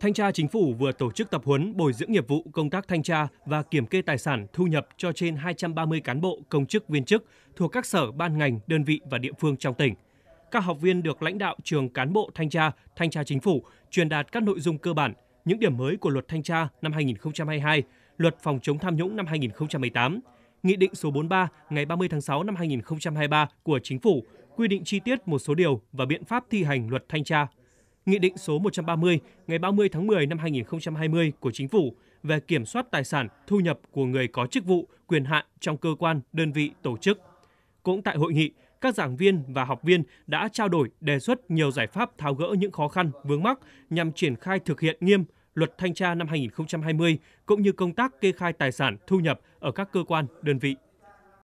Thanh tra Chính phủ vừa tổ chức tập huấn bồi dưỡng nghiệp vụ công tác thanh tra và kiểm kê tài sản thu nhập cho trên 230 cán bộ, công chức, viên chức thuộc các sở, ban ngành, đơn vị và địa phương trong tỉnh. Các học viên được lãnh đạo trường cán bộ thanh tra, thanh tra chính phủ truyền đạt các nội dung cơ bản, những điểm mới của luật thanh tra năm 2022, luật phòng chống tham nhũng năm 2018, Nghị định số 43 ngày 30 tháng 6 năm 2023 của Chính phủ quy định chi tiết một số điều và biện pháp thi hành luật thanh tra Nghị định số 130 ngày 30 tháng 10 năm 2020 của Chính phủ về kiểm soát tài sản, thu nhập của người có chức vụ, quyền hạn trong cơ quan, đơn vị, tổ chức. Cũng tại hội nghị, các giảng viên và học viên đã trao đổi đề xuất nhiều giải pháp tháo gỡ những khó khăn, vướng mắc nhằm triển khai thực hiện nghiêm luật thanh tra năm 2020 cũng như công tác kê khai tài sản, thu nhập ở các cơ quan, đơn vị.